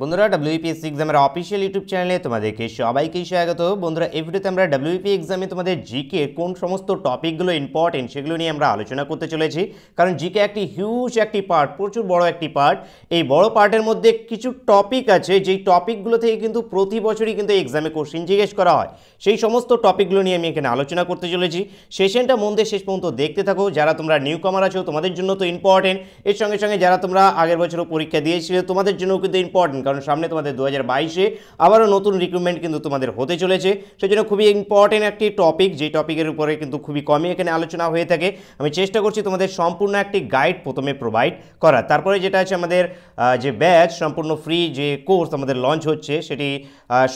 বন্ধুরা ডাব্লিউপিএসসি এক্সামের official YouTube চ্যানেলে তোমাদেরকে সবাইকেই স্বাগত বন্ধুরা এই ভিডিওতে আমরা ডাব্লিউপি e এক্সামে তোমাদের জিকে কোন সমস্ত টপিকগুলো ইম্পর্টেন্ট সেগুলো নিয়ে আমরা আলোচনা করতে চলেছি কারণ জিকে একটি হিউজ একটি পার্ট প্রচুর বড় একটি পার্ট এই বড় পার্টের মধ্যে কিছু টপিক আছে যেই টপিকগুলো থেকে কিন্তু প্রতি বছরই কিন্তু এক্সামে কোশ্চিন জিজ্ঞেস করা হয় সেই সমস্ত টপিকগুলো নিয়ে আমি এখানে আলোচনা করতে চলেছি সেশনটা মন দিয়ে শেষ পর্যন্ত দেখতে থাকো যারা তোমরা নিউ কমার আছো তোমাদের জন্য তো ইম্পর্টেন্ট এর সঙ্গে সঙ্গে যারা তোমরা আগের বছরও পরীক্ষা দিয়েছিলে তোমাদের জন্যও কিন্তু ইম্পর্টেন্ট কারণ সামনে তোমাদের দু হাজার বাইশে আবারও নতুন রিক্রুটমেন্ট কিন্তু তোমাদের হতে চলেছে সেজন্য খুবই ইম্পর্টেন্ট একটি টপিক যে টপিকের উপরে কিন্তু খুবই কমই এখানে আলোচনা হয়ে থাকে আমি চেষ্টা করছি তোমাদের সম্পূর্ণ একটি গাইড প্রথমে প্রোভাইড করা তারপরে যেটা আছে আমাদের যে ব্যাচ সম্পূর্ণ ফ্রি যে কোর্স আমাদের লঞ্চ হচ্ছে সেটি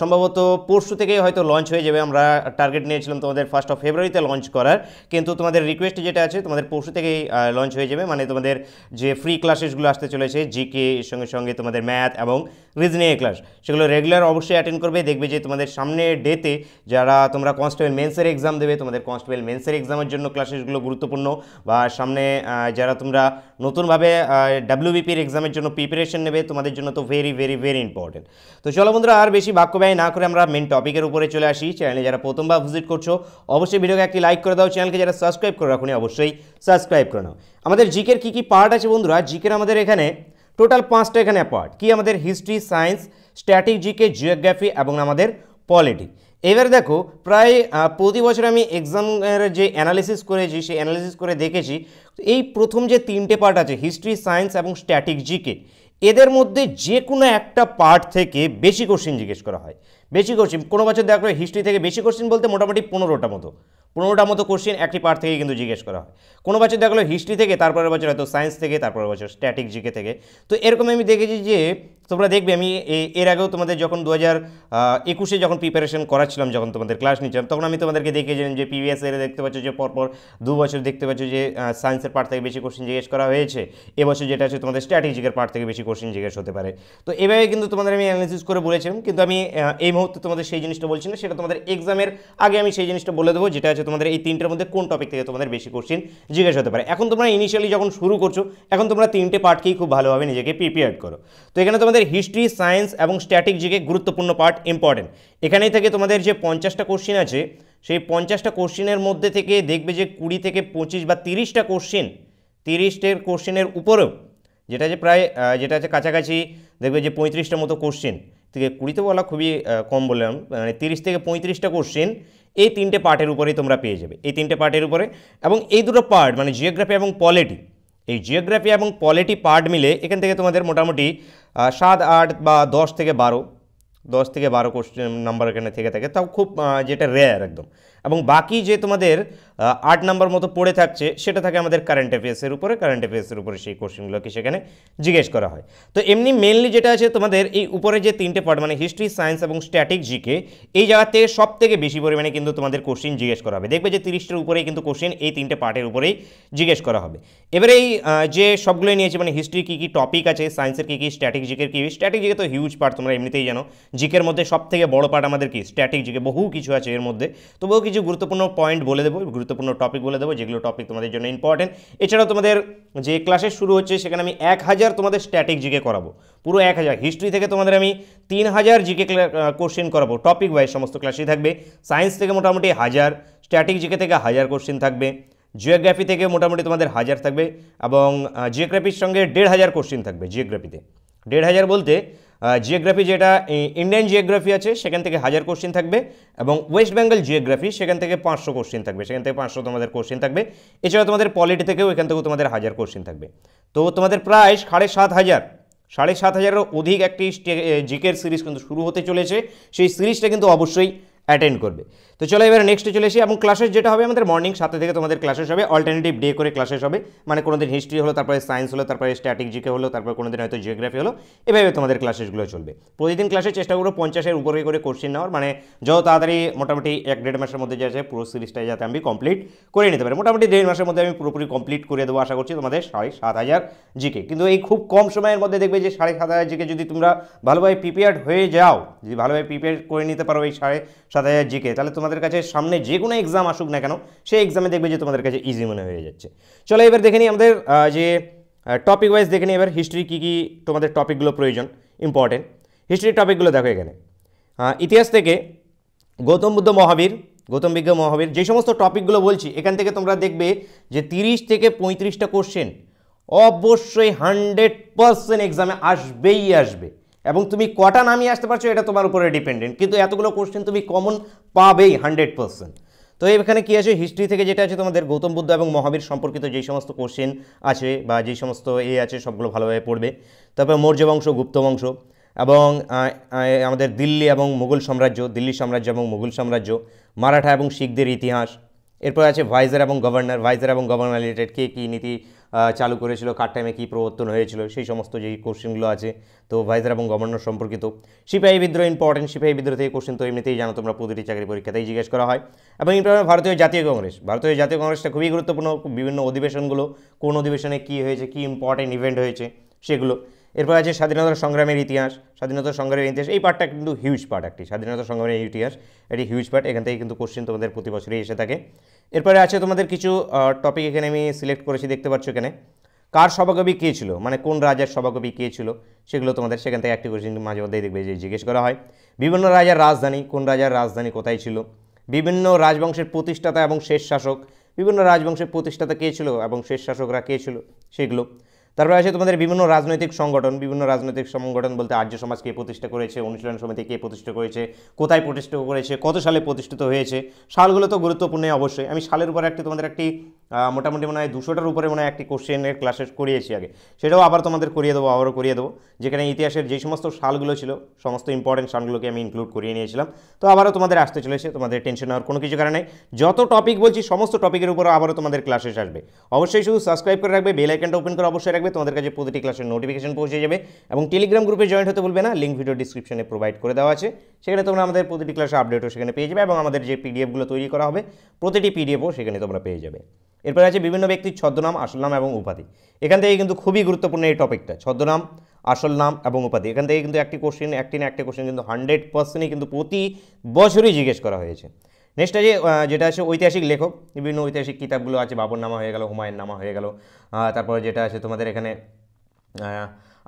সম্ভবত পরশু থেকেই হয়তো লঞ্চ হয়ে যাবে আমরা টার্গেট নিয়েছিলাম তোমাদের ফার্স্ট অফ ফেব্রুয়ারিতে লঞ্চ করার কিন্তু তোমাদের রিকোয়েস্ট যেটা আছে তোমাদের পরশু থেকেই লঞ্চ হয়ে যাবে মানে তোমাদের যে ফ্রি ক্লাসেসগুলো আসতে চলেছে জিকে এর সঙ্গে সঙ্গে তোমাদের ম্যাথ এবং এ ক্লাস সেগুলো রেগুলার অবশ্যই অ্যাটেন্ড করবে দেখবে যে তোমাদের সামনে ডেতে যারা তোমরা কনস্টেবল মেন্সের এক্সাম দেবে তোমাদের কনস্টেবল মেন্সের এক্সামের জন্য ক্লাসেসগুলো গুরুত্বপূর্ণ বা সামনে যারা তোমরা নতুনভাবে ডাব্লিউবিপির এক্সামের জন্য প্রিপারেশন নেবে তোমাদের জন্য তো ভেরি ভেরি ভেরি ইম্পর্টেন্ট তো চলো বন্ধুরা আর বেশি বাক্য ব্যয় না করে আমরা মেন টপিকের উপরে চলে আসি চ্যানেলে যারা প্রথমবার ভিজিট করছো অবশ্যই ভিডিওকে একটি লাইক করে দাও চ্যানেলকে যারা সাবস্ক্রাইব করে রাখুন অবশ্যই সাবস্ক্রাইব করে নাও আমাদের জিকের কী কী পার্ট আছে বন্ধুরা জিকের আমাদের এখানে টোটাল পাঁচটা এখানে পার্ট কি আমাদের হিস্ট্রি সায়েন্স স্ট্র্যাটেজিকে জিওগ্রাফি এবং আমাদের পলিটি এবার দেখো প্রায় প্রতি বছর আমি এক্সামের যে অ্যানালিসিস করেছি সেই অ্যানালিসিস করে দেখেছি এই প্রথম যে তিনটে পার্ট আছে হিস্ট্রি সায়েন্স এবং স্ট্যাটিক জিকে এদের মধ্যে যে কোনো একটা পার্ট থেকে বেশি কোশ্চিন জিজ্ঞেস করা হয় বেশি কোশ্চিন কোনো বছর দেখো হিস্ট্রি থেকে বেশি কোশ্চিন বলতে মোটামুটি পনেরোটা মতো পনেরোটা মতো কোশ্চেন একটি পার্ট থেকে কিন্তু জিজ্ঞেস করা হয় কোনো বছর দেখা হিস্ট্রি থেকে তারপরের বছর হয়তো সায়েন্স থেকে তারপরের বছর স্ট্যাটিক জিকে থেকে তো এরকম আমি দেখেছি যে তোমরা দেখবে আমি এর আগেও তোমাদের যখন দু হাজার একুশে যখন প্রিপারেশন করাচ্ছিলাম যখন তোমাদের ক্লাস নিচ্ছিলাম তখন আমি তোমাদেরকে দেখেছিলাম যে পিভিএস এর দেখতে পাচ্ছ যে পরপর দু বছর দেখতে পাচ্ছ যে সায়েন্সের পার্ট থেকে বেশি কোশ্চেন জিজ্ঞেস করা হয়েছে এবছর যেটা আছে তোমাদের জিকের পার্ট থেকে বেশি কোশ্চেন জিজ্ঞেস হতে পারে তো এভাবে কিন্তু তোমাদের আমি অ্যানালিসিস করে বলেছিলাম কিন্তু আমি এই মুহূর্তে তোমাদের সেই জিনিসটা বলছি না সেটা তোমাদের এক্সামের আগে আমি সেই জিনিসটা বলে দেবো যেটা আছে তোমাদের এই তিনটের মধ্যে কোন টপিক থেকে তোমাদের বেশি কোশ্চেন জিজ্ঞেস হতে পারে এখন তোমরা ইনিশিয়ালি যখন শুরু করছো এখন তোমরা তিনটে পার্টকেই খুব ভালোভাবে নিজেকে প্রিপেয়ার করো তো এখানে তোমাদের হিস্ট্রি সায়েন্স এবং স্ট্যাটিক জিকে গুরুত্বপূর্ণ পার্ট ইম্পর্টেন্ট এখানেই থেকে তোমাদের যে পঞ্চাশটা কোশ্চেন আছে সেই পঞ্চাশটা কোশ্চেনের মধ্যে থেকে দেখবে যে কুড়ি থেকে পঁচিশ বা তিরিশটা কোশ্চেন তিরিশটের কোশ্চেনের উপরেও যেটা যে প্রায় যেটা আছে কাছাকাছি দেখবে যে পঁয়ত্রিশটা মতো কোশ্চেন থেকে কুড়িতে বলা খুবই কম বললাম মানে তিরিশ থেকে পঁয়ত্রিশটা কোশ্চেন এই তিনটে পার্টের উপরেই তোমরা পেয়ে যাবে এই তিনটে পার্টের উপরে এবং এই দুটো পার্ট মানে জিওগ্রাফি এবং পলিটি এই জিওগ্রাফি এবং পলিটি পার্ট মিলে এখান থেকে তোমাদের মোটামুটি সাত আট বা দশ থেকে বারো দশ থেকে বারো কোশ্চেন নাম্বার এখানে থেকে থাকে তাও খুব যেটা রেয়ার একদম এবং বাকি যে তোমাদের আট নাম্বার মতো পড়ে থাকছে সেটা থাকে আমাদের কারেন্ট অ্যাফেয়ার্সের উপরে কারেন্ট অ্যাফেয়ার্সের উপরে সেই কোশ্চেনগুলোকে সেখানে জিজ্ঞেস করা হয় তো এমনি মেনলি যেটা আছে তোমাদের এই উপরে যে তিনটে পার্ট মানে হিস্ট্রি সায়েন্স এবং স্ট্যাটিক জিকে এই জায়গাতে থেকে সব থেকে বেশি পরিমাণে কিন্তু তোমাদের কোশ্চেন জিজ্ঞেস করা হবে দেখবে যে তিরিশটার উপরেই কিন্তু কোশ্চেন এই তিনটে পার্টের উপরেই জিজ্ঞেস করা হবে এবারে এই যে সবগুলোই নিয়েছে মানে হিস্ট্রি কী কী টপিক আছে সায়েন্সের কী কী স্ট্যাটিক জিকের কী স্ট্যাটিক জিকে তো হিউজ পার্ট তোমরা এমনিতেই জানো জিকের মধ্যে সব থেকে বড়ো পার্ট আমাদের কি স্ট্যাটিক জিকে বহু কিছু আছে এর মধ্যে তো বহু কিছু গুরুত্বপূর্ণ পয়েন্ট বলে দেবো গুরুত্বপূর্ণ টপিক বলে দেবো যেগুলো টপিক তোমাদের জন্য ইম্পর্টেন্ট এছাড়াও তোমাদের যে ক্লাসের শুরু হচ্ছে সেখানে আমি এক হাজার তোমাদের স্ট্যাটিক জিকে করাবো পুরো এক হাজার হিস্ট্রি থেকে তোমাদের আমি তিন হাজার জিকে কোশ্চেন করাবো টপিক ওয়াইজ সমস্ত ক্লাসেই থাকবে সায়েন্স থেকে মোটামুটি হাজার স্ট্যাটিক জিকে থেকে হাজার কোশ্চেন থাকবে জিওগ্রাফি থেকে মোটামুটি তোমাদের হাজার থাকবে এবং জিওগ্রাফির সঙ্গে দেড় হাজার কোশ্চেন থাকবে জিওগ্রাফিতে দেড় হাজার বলতে জিওগ্রাফি যেটা ইন্ডিয়ান জিওগ্রাফি আছে সেখান থেকে হাজার কোশ্চিন থাকবে এবং ওয়েস্ট বেঙ্গল জিওগ্রাফি সেখান থেকে পাঁচশো কোশ্চিন থাকবে সেখান থেকে পাঁচশো তোমাদের কোশ্চিন থাকবে এছাড়া তোমাদের পলিটি থেকেও এখান থেকেও তোমাদের হাজার কোশ্চিন থাকবে তো তোমাদের প্রায় সাড়ে সাত হাজার সাড়ে সাত হাজারেরও অধিক একটি জিকের সিরিজ কিন্তু শুরু হতে চলেছে সেই সিরিজটা কিন্তু অবশ্যই অ্যাটেন্ড করবে তো চলো এবার নেক্সটে চলে এসে এবং ক্লাসেস যেটা হবে আমাদের মর্নিং সাথে থেকে তোমাদের ক্লাসেস হবে অল্টারনেটিভ ডে করে ক্লাসেস হবে মানে কোনো দিন হিস্ট্রি হলো তারপরে সায়েন্স হলো তারপরে জিকে হলো তারপরে কোনো দিন হয়তো জিওগ্রাফি হলো এভাবে তোমাদের ক্লাসেসগুলো চলবে প্রতিদিন ক্লাসে চেষ্টা করবো পঞ্চাশের উপরে করে কোশ্চিন নেওয়ার মানে যত তাড়াতাড়ি মোটামুটি এক দেড় মাসের মধ্যে যাচ্ছে পুরো সিরিজটা যাতে আমি কমপ্লিট করে নিতে পারি মোটামুটি দেড় মাসের মধ্যে আমি পুরোপুরি কমপ্লিট করে দেবো আশা করছি তোমাদের সাড়ে সাত হাজার জিকে কিন্তু এই খুব কম সময়ের মধ্যে দেখবে যে সাড়ে সাত হাজার জিকে যদি তোমরা ভালোভাবে প্রিপেয়ার্ড হয়ে যাও যদি ভালোভাবে প্রিপেয়ার করে নিতে পারো এই সাড়ে সাত জিকে তাহলে তোমাদের কাছে সামনে যে কোনো এক্সাম আসুক না কেন সেই এক্সামে দেখবে যে তোমাদের কাছে ইজি মনে হয়ে যাচ্ছে চলো এবার দেখে নিই আমাদের যে টপিক ওয়াইজ দেখে নিই এবার হিস্ট্রি কী কী তোমাদের টপিকগুলো প্রয়োজন ইম্পর্টেন্ট হিস্ট্রির টপিকগুলো দেখো এখানে ইতিহাস থেকে গৌতম বুদ্ধ মহাবীর গৌতম বিজ্ঞ মহাবীর যে সমস্ত টপিকগুলো বলছি এখান থেকে তোমরা দেখবে যে তিরিশ থেকে পঁয়ত্রিশটা কোশ্চেন অবশ্যই হান্ড্রেড পারসেন্ট এক্সামে আসবেই আসবে এবং তুমি কটা নামিয়ে আসতে পারছো এটা তোমার উপরে ডিপেন্ডেন্ট কিন্তু এতগুলো কোশ্চেন তুমি কমন পাবেই হান্ড্রেড পার্সেন্ট তো এখানে কী আছে হিস্ট্রি থেকে যেটা আছে তোমাদের গৌতম বুদ্ধ এবং মহাবীর সম্পর্কিত যেই সমস্ত কোশ্চেন আছে বা যেই সমস্ত এ আছে সবগুলো ভালোভাবে পড়বে তারপর মৌর্য বংশ গুপ্ত বংশ এবং আমাদের দিল্লি এবং মুঘল সাম্রাজ্য দিল্লি সাম্রাজ্য এবং মুঘল সাম্রাজ্য মারাঠা এবং শিখদের ইতিহাস এরপর আছে ভাইজার এবং গভর্নর ভাইজার এবং গভর্নর রিলেটেড কে কী নীতি চালু করেছিল কার টাইমে কী প্রবর্তন হয়েছিল সেই সমস্ত যেই কোশ্চেনগুলো আছে তো ভাইজার এবং গভর্নর সম্পর্কিত সিপাহী বিদ্রোহ ইম্পর্টেন্ট সিপাহী বিদ্রোহ থেকে কোশ্চেন তো এমনিতেই জানো তোমরা প্রতিটি চাকরি পরীক্ষাতেই জিজ্ঞেস করা হয় এবং ইম্পর্টেন্ট ভারতীয় জাতীয় কংগ্রেস ভারতীয় জাতীয় কংগ্রেসটা খুবই গুরুত্বপূর্ণ বিভিন্ন অধিবেশনগুলো কোন অধিবেশনে কী হয়েছে কী ইম্পর্টেন্ট ইভেন্ট হয়েছে সেগুলো এরপর আছে স্বাধীনতা সংগ্রামের ইতিহাস স্বাধীনতা সংগ্রামের ইতিহাস এই পার্টটা কিন্তু হিউজ পার্ট একটি স্বাধীনতা সংগ্রামের ইতিহাস এটি হিউজ পার্ট এখান থেকে কিন্তু কোশ্চেন তোমাদের প্রতি বছরই এসে থাকে এরপরে আছে তোমাদের কিছু টপিক এখানে আমি সিলেক্ট করেছি দেখতে পাচ্ছ এখানে কার সভাকবি কে ছিল মানে কোন রাজার সভাকবি কে ছিল সেগুলো তোমাদের সেখান থেকে একটি কোশ্চেন মাঝে মধ্যেই দেখবে যে জিজ্ঞেস করা হয় বিভিন্ন রাজার রাজধানী কোন রাজার রাজধানী কোথায় ছিল বিভিন্ন রাজবংশের প্রতিষ্ঠাতা এবং শেষ শাসক বিভিন্ন রাজবংশের প্রতিষ্ঠাতা কে ছিল এবং শেষ শাসকরা কে ছিল সেগুলো তারপরে আসে তোমাদের বিভিন্ন রাজনৈতিক সংগঠন বিভিন্ন রাজনৈতিক সংগঠন বলতে আর্য সমাজ কে প্রতিষ্ঠা করেছে অনুশীলন সমিতি কে প্রতিষ্ঠা করেছে কোথায় প্রতিষ্ঠা করেছে কত সালে প্রতিষ্ঠিত হয়েছে সালগুলো তো গুরুত্বপূর্ণ অবশ্যই আমি সালের উপরে একটি তোমাদের একটি মোটামুটি মনে হয় দুশোটার উপরে মনে হয় একটি কোশ্চেনের ক্লাসেস করিয়েছি আগে সেটাও আবার তোমাদের করিয়ে দেবো আবারও করিয়ে দেবো যেখানে ইতিহাসের যে সমস্ত সালগুলো ছিল সমস্ত ইম্পর্টেন্ট সালগুলোকে আমি ইনক্লুড করিয়ে নিয়েছিলাম তো আবারও তোমাদের আসতে চলেছে তোমাদের টেনশন নেওয়ার কোনো কিছু কারণে যত টপিক বলছি সমস্ত টপিকের উপর আবারও তোমাদের ক্লাসেস আসবে অবশ্যই শুধু সাবস্ক্রাইব করে রাখবে বেল আইকনটা ওপেন করে অবশ্যই রাখবে তোমাদের কাছে প্রতিটি ক্লাসের নোটিফিকেশন পৌঁছে যাবে এবং টেলিগ্রাম গ্রুপে জয়েন্ট হতে বলবে না লিঙ্ক ভিডিও ডিসক্রিপশনে প্রোভাইড করে দেওয়া আছে সেখানে তোমরা আমাদের প্রতিটি ক্লাসের আপডেটও সেখানে পেয়ে যাবে এবং আমাদের যে পিডিএফগুলো তৈরি করা হবে প্রতিটি পিডিএফও সেখানে তোমরা পেয়ে যাবে এরপরে আছে বিভিন্ন ব্যক্তির ছদ্মনাম আসল নাম এবং উপাধি এখান থেকে কিন্তু খুবই গুরুত্বপূর্ণ এই টপিকটা ছদ্মনাম আসল নাম এবং উপাধি এখান থেকে কিন্তু একটি কোশ্চেন একটি না একটি কোশ্চেন কিন্তু হান্ড্রেড পার্সেন্টই কিন্তু প্রতি বছরই জিজ্ঞেস করা হয়েছে নেক্সট আছে যেটা আছে ঐতিহাসিক লেখক বিভিন্ন ঐতিহাসিক কিতাবগুলো আছে বাবর নামা হয়ে গেল হুমায়ুন নামা হয়ে গেল তারপর যেটা আছে তোমাদের এখানে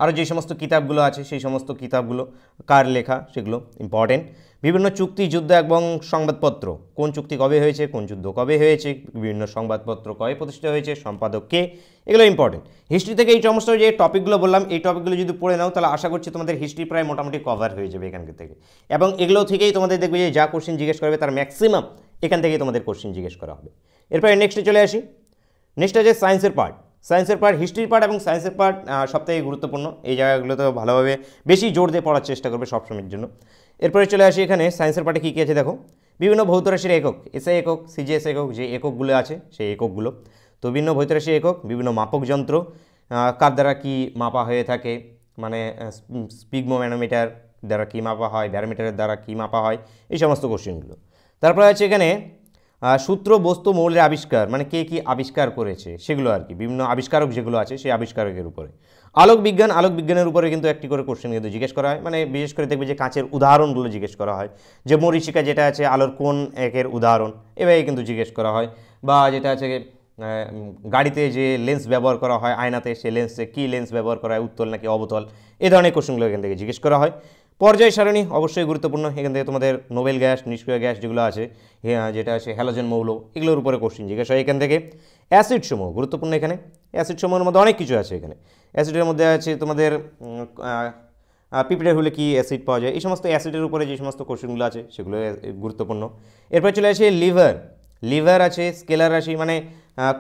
আরও যে সমস্ত কিতাবগুলো আছে সেই সমস্ত কিতাবগুলো কার লেখা সেগুলো ইম্পর্টেন্ট বিভিন্ন চুক্তি যুদ্ধ এবং সংবাদপত্র কোন চুক্তি কবে হয়েছে কোন যুদ্ধ কবে হয়েছে বিভিন্ন সংবাদপত্র কবে প্রতিষ্ঠিত হয়েছে সম্পাদক কে এগুলো ইম্পর্টেন্ট হিস্ট্রি থেকে এই সমস্ত যে টপিকগুলো বললাম এই টপিকগুলো যদি পড়ে নাও তাহলে আশা করছি তোমাদের হিস্ট্রি প্রায় মোটামুটি কভার হয়ে যাবে এখানকার থেকে এবং এগুলো থেকেই তোমাদের দেখবে যে যা কোশ্চিন জিজ্ঞেস করবে তার ম্যাক্সিমাম এখান থেকেই তোমাদের কোশ্চিন জিজ্ঞেস করা হবে এরপরে নেক্সটে চলে আসি নেক্সট আছে সায়েন্সের পার্ট সায়েন্সের পার্ট হিস্ট্রির পার্ট এবং সায়েন্সের পার্ট সবথেকে গুরুত্বপূর্ণ এই জায়গাগুলোতে ভালোভাবে বেশি জোর দিয়ে পড়ার চেষ্টা করবে সবসময়ের জন্য এরপরে চলে আসি এখানে সায়েন্সের পার্টে কী কী আছে দেখো বিভিন্ন ভৌতরাশির একক এসআই একক সিজিএস একক যে এককগুলো আছে সেই এককগুলো তো বিভিন্ন ভৌতরাশির একক বিভিন্ন মাপক যন্ত্র কার দ্বারা কী মাপা হয়ে থাকে মানে ম্যানোমিটার দ্বারা কী মাপা হয় ব্যারোমিটারের দ্বারা কী মাপা হয় এই সমস্ত কোশ্চেনগুলো তারপরে আছে এখানে সূত্র বস্তু মৌলের আবিষ্কার মানে কে কি আবিষ্কার করেছে সেগুলো আর কি বিভিন্ন আবিষ্কারক যেগুলো আছে সেই আবিষ্কারকের উপরে আলোক বিজ্ঞান আলোক বিজ্ঞানের উপরে কিন্তু একটি করে কোশ্চেন কিন্তু জিজ্ঞেস করা হয় মানে বিশেষ করে দেখবে যে কাঁচের উদাহরণগুলো জিজ্ঞেস করা হয় যে মরিচিকা যেটা আছে আলোর কোন একের উদাহরণ এভাবে কিন্তু জিজ্ঞেস করা হয় বা যেটা আছে গাড়িতে যে লেন্স ব্যবহার করা হয় আয়নাতে সে লেন্সে কী লেন্স ব্যবহার করা হয় উত্তল নাকি অবতল এ ধরনের কোশ্চেনগুলো এখান থেকে জিজ্ঞেস করা হয় পর্যায় সারণী অবশ্যই গুরুত্বপূর্ণ এখান থেকে তোমাদের নোবেল গ্যাস নিষ্ক্রিয় গ্যাস যেগুলো আছে যেটা আছে হ্যালোজেন মৌল এগুলোর উপরে কোশ্চিন জিজ্ঞাসা এখান থেকে অ্যাসিড সমূহ গুরুত্বপূর্ণ এখানে অ্যাসিড সমূহের মধ্যে অনেক কিছু আছে এখানে অ্যাসিডের মধ্যে আছে তোমাদের পিপিটার হলে কি অ্যাসিড পাওয়া যায় এই সমস্ত অ্যাসিডের উপরে যে সমস্ত কোশ্চেনগুলো আছে সেগুলো গুরুত্বপূর্ণ এরপর চলে আসে লিভার লিভার আছে স্কেলার আছে মানে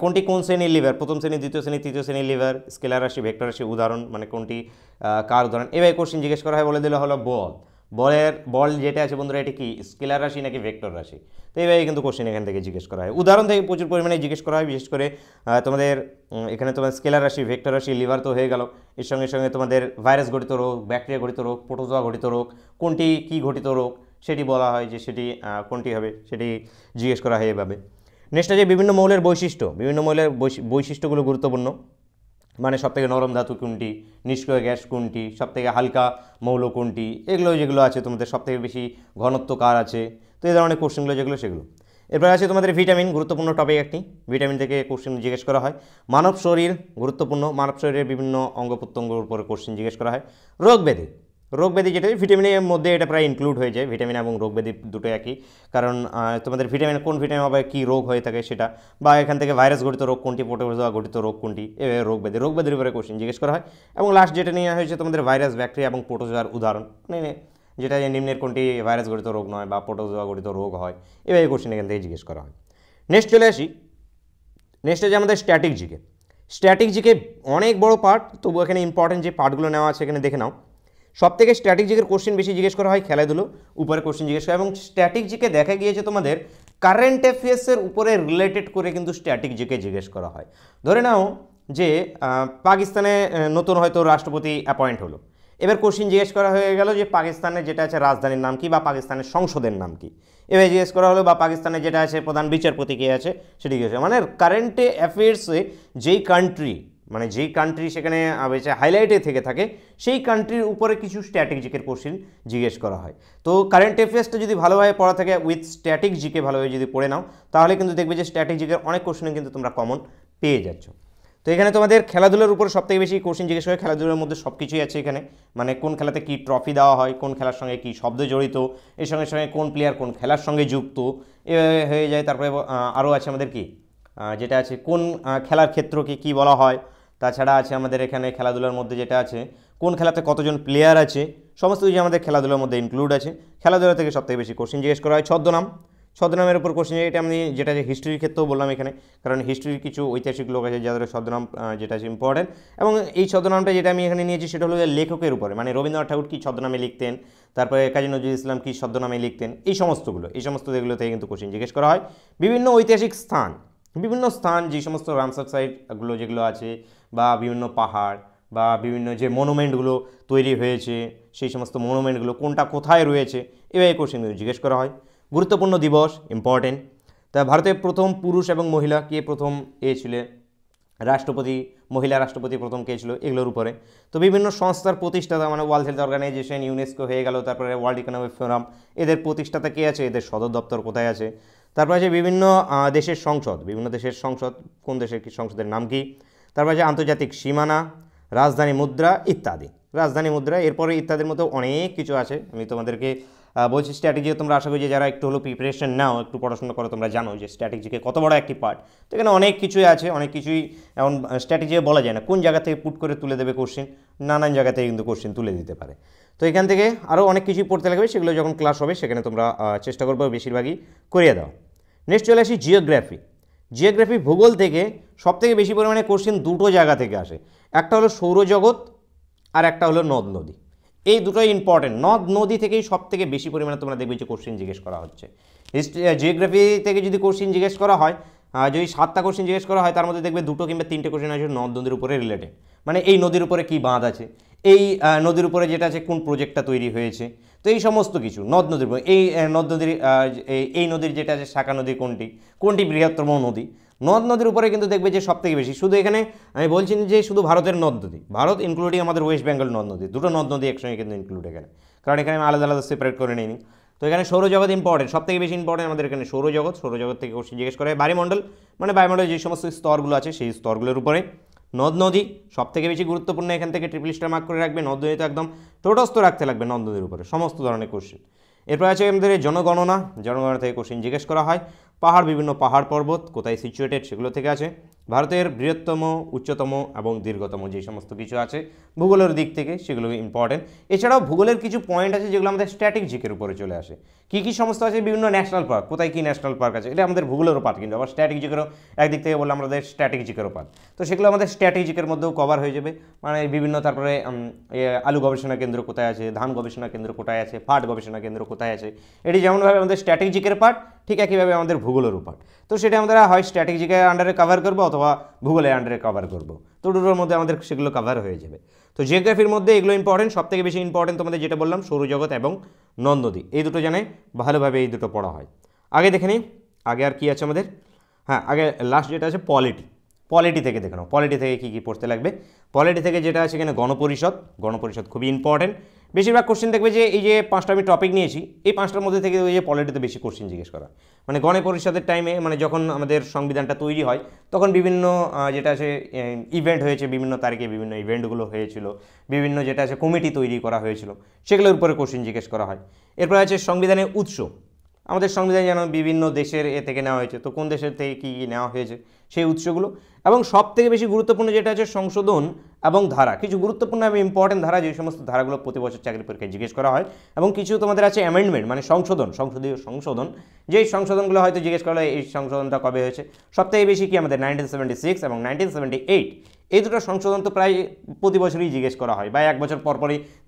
কোনটি কোন শ্রেণীর লিভার প্রথম শ্রেণী দ্বিতীয় শ্রেণী তৃতীয় শ্রেণীর লিভার স্কেলার রাশি ভেক্টর রাশি উদাহরণ মানে কোনটি কার উদাহরণ এবার কোশ্চেন জিজ্ঞেস করা হয় বলে দিলে হলো বল বলের বল যেটা আছে বন্ধুরা এটি কি স্কেলার রাশি নাকি ভেক্টর রাশি তো এইভাবে কিন্তু কোশ্চেন এখান থেকে জিজ্ঞেস করা হয় উদাহরণ থেকে প্রচুর পরিমাণে জিজ্ঞেস করা হয় বিশেষ করে তোমাদের এখানে তোমার স্কেলার রাশি ভেক্টর রাশি লিভার তো হয়ে গেল এর সঙ্গে সঙ্গে তোমাদের ভাইরাস ঘটিত রোগ ব্যাকটেরিয়া ঘটিত রোগ পোটোজোয়া ঘটিত রোগ কোনটি কি ঘটিত রোগ সেটি বলা হয় যে সেটি কোনটি হবে সেটি জিজ্ঞেস করা হয় এভাবে নেক্সট আছে বিভিন্ন মৌলের বৈশিষ্ট্য বিভিন্ন মৌলের বৈশিষ্ট্যগুলো গুরুত্বপূর্ণ মানে সবথেকে নরম ধাতু কোনটি নিষ্ক্রিয় গ্যাস কোনটি সবথেকে হালকা মৌল কোনটি এগুলো যেগুলো আছে তোমাদের সবথেকে বেশি ঘনত্ব কার আছে তো এই ধরনের কোশ্চেনগুলো যেগুলো সেগুলো এরপরে আছে তোমাদের ভিটামিন গুরুত্বপূর্ণ টপিক একটি ভিটামিন থেকে কোশ্চেন জিজ্ঞেস করা হয় মানব শরীর গুরুত্বপূর্ণ মানব শরীরের বিভিন্ন অঙ্গ প্রত্যঙ্গের উপরে কোশ্চেন জিজ্ঞেস করা হয় রোগ ব্যাধি রোগব্যাধি যেটা ভিটামিনের মধ্যে এটা প্রায় ইনক্লুড হয়ে যায় ভিটামিন এবং রোগব্যাধি দুটো একই কারণ তোমাদের ভিটামিন কোন ভিটামিন হবে কী রোগ হয়ে থাকে সেটা বা এখান থেকে ভাইরাস ঘটিত রোগ কোনটি পোটোজোয়া ঘটিত রোগ কোনটি এভাবে রোগব্যাধি রোগব্যাধির উপরে কোশ্চেন জিজ্ঞেস করা হয় এবং লাস্ট যেটা নিয়ে হয়েছে তোমাদের ভাইরাস ব্যাকটেরিয়া এবং পোটোজোয়ার উদাহরণ মানে, মানে যেটা নিম্নের কোনটি ভাইরাস ঘটিত রোগ নয় বা পোটোজোয়া ঘটিত রোগ হয় এভাবে কোশ্চেন এখান থেকে জিজ্ঞেস করা হয় নেক্সট চলে আসি নেক্সট হচ্ছে আমাদের স্ট্যাটিক জিকে স্ট্যাটিক জিকে অনেক বড় পার্ট তবু এখানে ইম্পর্টেন্ট যে পার্টগুলো নেওয়া আছে এখানে দেখে নাও সব থেকে স্ট্র্যাটেজিকের কোশ্চেন বেশি জিজ্ঞেস করা হয় খেলাধুলো উপরে কোশ্চেন জিজ্ঞেস করা এবং স্ট্র্যাটেজিকে দেখা গিয়েছে তোমাদের কারেন্ট অ্যাফেয়ার্সের উপরে রিলেটেড করে কিন্তু স্ট্র্যাটেজিকে জিজ্ঞেস করা হয় ধরে নাও যে পাকিস্তানে নতুন হয়তো রাষ্ট্রপতি অ্যাপয়েন্ট হলো এবার কোশ্চিন জিজ্ঞেস করা হয়ে গেল যে পাকিস্তানের যেটা আছে রাজধানীর নাম কি বা পাকিস্তানের সংসদের নাম কি এবার জিজ্ঞেস করা হলো বা পাকিস্তানের যেটা আছে প্রধান বিচারপতি কে আছে সেটি জিজ্ঞেস মানে কারেন্টে অ্যাফেয়ার্সে যেই কান্ট্রি মানে যেই কান্ট্রি সেখানে বেঁচে হাইলাইটে থেকে থাকে সেই কান্ট্রির উপরে কিছু স্ট্যাটিক জিকের কোশ্চেন জিজ্ঞেস করা হয় তো কারেন্ট অ্যাফেয়ার্সটা যদি ভালোভাবে পড়া থাকে উইথ স্ট্যাটিক জিকে ভালোভাবে যদি পড়ে নাও তাহলে কিন্তু দেখবে যে স্ট্যাটিক জিকের অনেক কোশ্চেন কিন্তু তোমরা কমন পেয়ে যাচ্ছ তো এখানে তোমাদের খেলাধুলার উপর সবথেকে বেশি কোশ্চেন জিজ্ঞেস করে খেলাধুলার মধ্যে সব কিছুই আছে এখানে মানে কোন খেলাতে কি ট্রফি দেওয়া হয় কোন খেলার সঙ্গে কি শব্দ জড়িত এর সঙ্গে সঙ্গে কোন প্লেয়ার কোন খেলার সঙ্গে যুক্ত এভাবে হয়ে যায় তারপরে আরও আছে আমাদের কি যেটা আছে কোন খেলার ক্ষেত্রকে কি বলা হয় তাছাড়া আছে আমাদের এখানে খেলাধুলার মধ্যে যেটা আছে কোন খেলাতে কতজন প্লেয়ার আছে সমস্ত কিছু আমাদের খেলাধুলার মধ্যে ইনক্লুড আছে খেলাধুলা থেকে সবথেকে বেশি কোশ্চেন জিজ্ঞেস করা হয় ছদ্মনাম ছদ্মনামের উপর কোশ্চেন এটা আমি যেটা আছে হিস্ট্রির ক্ষেত্রেও বললাম এখানে কারণ হিস্ট্রির কিছু ঐতিহাসিক লোক আছে যাদের ছদ্মনাম যেটা আছে ইম্পর্টেন্ট এবং এই ছদ্মনামটা যেটা আমি এখানে নিয়েছি সেটা হলো লেখকের উপরে মানে রবীন্দ্রনাথ ঠাকুর কী ছদ্মনামে লিখতেন তারপরে কাজী নজরুল ইসলাম কী ছদ্মনামে লিখতেন এই সমস্তগুলো এই সমস্ত যেগুলো থেকে কিন্তু কোশ্চেন জিজ্ঞেস করা হয় বিভিন্ন ঐতিহাসিক স্থান বিভিন্ন স্থান যে সমস্ত রামসার সাইটগুলো যেগুলো আছে বা বিভিন্ন পাহাড় বা বিভিন্ন যে মনুমেন্টগুলো তৈরি হয়েছে সেই সমস্ত মনুমেন্টগুলো কোনটা কোথায় রয়েছে এভাবে কোশ্চেন জিজ্ঞেস করা হয় গুরুত্বপূর্ণ দিবস ইম্পর্টেন্ট তা ভারতের প্রথম পুরুষ এবং মহিলা কে প্রথম এ ছিল রাষ্ট্রপতি মহিলা রাষ্ট্রপতি প্রথম কে ছিল এগুলোর উপরে তো বিভিন্ন সংস্থার প্রতিষ্ঠাতা মানে ওয়ার্ল্ড হেলথ অর্গানাইজেশন ইউনেস্কো হয়ে গেল তারপরে ওয়ার্ল্ড ইকোনমিক ফোরাম এদের প্রতিষ্ঠাতা কে আছে এদের সদর দপ্তর কোথায় আছে তারপরে আছে বিভিন্ন দেশের সংসদ বিভিন্ন দেশের সংসদ কোন দেশের কি সংসদের নাম কী তারপর যে আন্তর্জাতিক সীমানা রাজধানী মুদ্রা ইত্যাদি রাজধানী মুদ্রা এরপরে ইত্যাদির মতো অনেক কিছু আছে আমি তোমাদেরকে বলছি স্ট্র্যাটেজিও তোমরা আশা করি যে যারা একটু হলো প্রিপারেশন নাও একটু পড়াশোনা করো তোমরা জানো যে স্ট্র্যাটেজিকে কত বড় একটি পার্ট তো এখানে অনেক কিছুই আছে অনেক কিছুই এমন স্ট্র্যাটেজিও বলা যায় না কোন জায়গা থেকে পুট করে তুলে দেবে কোশ্চেন নানান জায়গা থেকে কিন্তু কোশ্চেন তুলে দিতে পারে তো এখান থেকে আরও অনেক কিছুই পড়তে লাগবে সেগুলো যখন ক্লাস হবে সেখানে তোমরা চেষ্টা করবো বেশিরভাগই করিয়ে দাও নেক্সট চলে আসি জিওগ্রাফি জিওগ্রাফি ভূগোল থেকে সবথেকে বেশি পরিমাণে কোশ্চেন দুটো জায়গা থেকে আসে একটা হলো সৌরজগৎ আর একটা হলো নদ নদী এই দুটোই ইম্পর্টেন্ট নদ নদী থেকেই সব থেকে বেশি পরিমাণে তোমরা দেখবে যে কোশ্চেন জিজ্ঞেস করা হচ্ছে হিস্ট্রি জিওগ্রাফি থেকে যদি কোশ্চেন জিজ্ঞেস করা হয় যদি সাতটা কোশ্চেন জিজ্ঞেস করা হয় তার মধ্যে দেখবে দুটো কিংবা তিনটে কোশ্চেন আছে নদ নদীর উপরে রিলেটেড মানে এই নদীর উপরে কী বাঁধ আছে এই নদীর উপরে যেটা আছে কোন প্রজেক্টটা তৈরি হয়েছে তো এই সমস্ত কিছু নদ নদীর এই নদ নদীর এই নদীর যেটা আছে শাখা নদী কোনটি কোনটি বৃহত্তম নদী নদ নদীর উপরে কিন্তু দেখবে যে সবথেকে বেশি শুধু এখানে আমি বলছি যে শুধু ভারতের নদ নদী ভারত ইনক্লুডিং আমাদের ওয়েস্ট বেঙ্গল নদ নদী দুটো নদ নদী একসঙ্গে কিন্তু ইনক্লুড এখানে কারণ এখানে আমি আলাদা আলাদা সেপারেট করে নিইনি তো এখানে সৌরজগৎ ইম্পর্টেন্ট সবথেকে বেশি ইম্পর্টেন্ট আমাদের এখানে সৌরজগৎ সৌরজগৎ থেকে জিজ্ঞেস করে বায়ুমণ্ডল মানে বায়ুমণ্ডলের যে সমস্ত স্তরগুলো আছে সেই স্তরগুলোর উপরে নদ নদী সব থেকে বেশি গুরুত্বপূর্ণ এখান থেকে ট্রিপল স্টার মার্ক করে রাখবে নদ নদী তো একদম তটস্থ রাখতে লাগবে নদ নদীর উপরে সমস্ত ধরনের কোশ্চেন এরপর আছে আমাদের জনগণনা জনগণনা থেকে কোশ্চেন জিজ্ঞেস করা হয় পাহাড় বিভিন্ন পাহাড় পর্বত কোথায় সিচুয়েটেড সেগুলো থেকে আছে ভারতের বৃহত্তম উচ্চতম এবং দীর্ঘতম যে সমস্ত কিছু আছে ভূগোলের দিক থেকে সেগুলো ইম্পর্টেন্ট এছাড়াও ভূগোলের কিছু পয়েন্ট আছে যেগুলো আমাদের স্ট্যাটিক জিকের উপরে চলে আসে কী কী সমস্ত আছে বিভিন্ন ন্যাশনাল পার্ক কোথায় কী ন্যাশনাল পার্ক আছে এটা আমাদের ভূগোলেরও পার্ট কিন্তু আবার স্ট্যাটিক জিকেরও একদিক থেকে বললাম আমাদের স্ট্যাটিক জিকেরও পার্ট তো সেগুলো আমাদের স্ট্যাটিক জিকের মধ্যেও কভার হয়ে যাবে মানে বিভিন্ন তারপরে আলু গবেষণা কেন্দ্র কোথায় আছে ধান গবেষণা কেন্দ্র কোথায় আছে পাট গবেষণা কেন্দ্র কোথায় আছে এটি যেমনভাবে আমাদের জিকের পার্ট ঠিক একইভাবে আমাদের ভূগোলেরও পার্ট তো সেটা আমরা হয় স্ট্র্যাটেজিকের আন্ডারে কভার করবো অথবা ভূগোলের আন্ডারে কভার করবো তো দুটোর মধ্যে আমাদের সেগুলো কভার হয়ে যাবে তো জিওগ্রাফির মধ্যে এগুলো ইম্পর্টেন্ট সবথেকে বেশি ইম্পর্টেন্ট তোমাদের যেটা বললাম সৌরজগৎ এবং নন্দী এই দুটো জানে ভালোভাবে এই দুটো পড়া হয় আগে দেখে নিই আগে আর কি আছে আমাদের হ্যাঁ আগে লাস্ট যেটা আছে পলিটি পলিটি থেকে দেখে নাও পলিটি থেকে কী কী পড়তে লাগবে পলিটি থেকে যেটা আছে এখানে গণপরিষদ গণপরিষদ খুবই ইম্পর্টেন্ট বেশিরভাগ কোশ্চেন দেখবে যে এই যে পাঁচটা আমি টপিক নিয়েছি এই পাঁচটার মধ্যে থেকে ওই যে পলিটিতে বেশি কোশ্চেন জিজ্ঞেস করা মানে গণে পরিষদের টাইমে মানে যখন আমাদের সংবিধানটা তৈরি হয় তখন বিভিন্ন যেটা আছে ইভেন্ট হয়েছে বিভিন্ন তারিখে বিভিন্ন ইভেন্টগুলো হয়েছিল বিভিন্ন যেটা আছে কমিটি তৈরি করা হয়েছিল সেগুলোর উপরে কোশ্চেন জিজ্ঞেস করা হয় এরপরে আছে সংবিধানের উৎস আমাদের সংবিধান যেন বিভিন্ন দেশের এ থেকে নেওয়া হয়েছে তো কোন দেশের থেকে কী কী নেওয়া হয়েছে সেই উৎসগুলো এবং সব থেকে বেশি গুরুত্বপূর্ণ যেটা আছে সংশোধন এবং ধারা কিছু গুরুত্বপূর্ণ এবং ইম্পর্টেন্ট ধারা যে সমস্ত ধারাগুলো প্রতি বছর চাকরি পরীক্ষায় জিজ্ঞেস করা হয় এবং কিছু তোমাদের আছে অ্যামেন্ডমেন্ট মানে সংশোধন সংসদীয় সংশোধন যেই সংশোধনগুলো হয়তো জিজ্ঞেস করা হয় এই সংশোধনটা কবে হয়েছে সবথেকে বেশি কি আমাদের নাইনটিন সেভেন্টি সিক্স এবং নাইনটিন এইট এই দুটো সংশোধন তো প্রায় প্রতি বছরই জিজ্ঞেস করা হয় বা এক বছর পর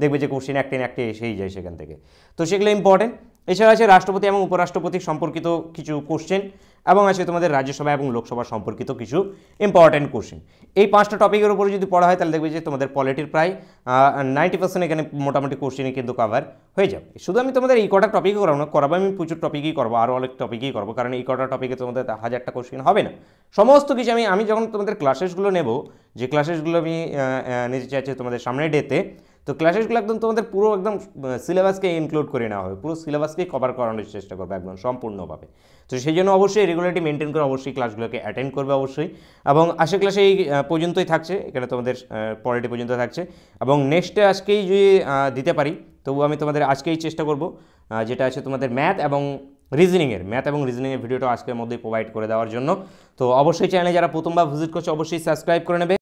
দেখবে যে কোশ্চিন একটি না একটি এসেই যায় সেখান থেকে তো সেগুলো ইম্পর্টেন্ট এছাড়া আছে রাষ্ট্রপতি এবং উপরাষ্ট্রপতি সম্পর্কিত কিছু কোশ্চেন এবং আছে তোমাদের রাজ্যসভা এবং লোকসভা সম্পর্কিত কিছু ইম্পর্ট্যান্ট কোশ্চেন এই পাঁচটা টপিকের উপরে যদি পড়া হয় তাহলে দেখবে যে তোমাদের পলিটির প্রায় নাইনটি পার্সেন্ট এখানে মোটামুটি কোশ্চেনই কিন্তু কাভার হয়ে যাবে শুধু আমি তোমাদের এই কটা টপিকই করাবো না করাবো আমি প্রচুর টপিকই করবো আরও অনেক টপিকই করবো কারণ এই কটা টপিকে তোমাদের হাজারটা কোশ্চেন হবে না সমস্ত কিছু আমি আমি যখন তোমাদের ক্লাসেসগুলো নেব যে ক্লাসেসগুলো আমি নিতে চাইছি তোমাদের সামনে ডেতে তো ক্লাসেসগুলো একদম তোমাদের পুরো একদম সিলেবাসকে ইনক্লুড করে নেওয়া হবে পুরো সিলেবাসকে কভার করানোর চেষ্টা করবে একদম সম্পূর্ণভাবে তো সেই জন্য অবশ্যই রেগুলারিটি মেনটেন করে অবশ্যই ক্লাসগুলোকে অ্যাটেন্ড করবে অবশ্যই এবং আশা ক্লাসে এই পর্যন্তই থাকছে এখানে তোমাদের পরেটি পর্যন্ত থাকছে এবং নেক্সটে আজকেই যদি দিতে পারি তবু আমি তোমাদের আজকেই চেষ্টা করব যেটা আছে তোমাদের ম্যাথ এবং রিজনিংয়ের ম্যাথ এবং রিজনিংয়ের ভিডিওটা আজকের মধ্যেই প্রোভাইড করে দেওয়ার জন্য তো অবশ্যই চ্যানেলে যারা প্রথমবার ভিজিট করছে অবশ্যই সাবস্ক্রাইব করে নেবে